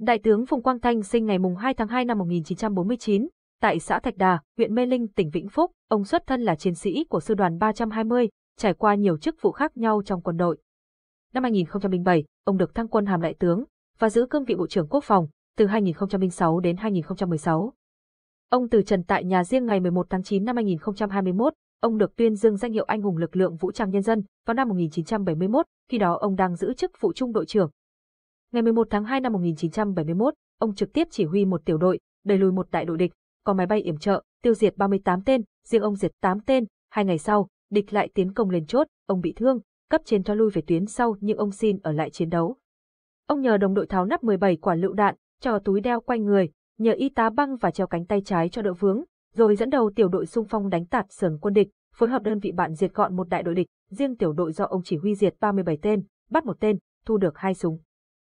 Đại tướng Phùng Quang Thanh sinh ngày 2 tháng 2 năm 1949, tại xã Thạch Đà, huyện Mê Linh, tỉnh Vĩnh Phúc, ông xuất thân là chiến sĩ của sư đoàn 320, trải qua nhiều chức vụ khác nhau trong quân đội. Năm 2007, ông được thăng quân hàm đại tướng và giữ cương vị Bộ trưởng Quốc phòng từ 2006 đến 2016. Ông từ trần tại nhà riêng ngày 11 tháng 9 năm 2021, ông được tuyên dương danh hiệu Anh hùng lực lượng vũ trang nhân dân vào năm 1971, khi đó ông đang giữ chức vụ trung đội trưởng Ngày 11 tháng 2 năm 1971, ông trực tiếp chỉ huy một tiểu đội, đẩy lùi một đại đội địch, có máy bay yểm trợ, tiêu diệt 38 tên, riêng ông diệt 8 tên. Hai ngày sau, địch lại tiến công lên chốt, ông bị thương, cấp trên cho lui về tuyến sau nhưng ông xin ở lại chiến đấu. Ông nhờ đồng đội tháo nắp 17 quả lựu đạn, cho túi đeo quanh người, nhờ y tá băng và treo cánh tay trái cho đỡ vướng, rồi dẫn đầu tiểu đội xung phong đánh tạt sườn quân địch, phối hợp đơn vị bạn diệt gọn một đại đội địch, riêng tiểu đội do ông chỉ huy diệt 37 tên, bắt một tên, thu được hai súng.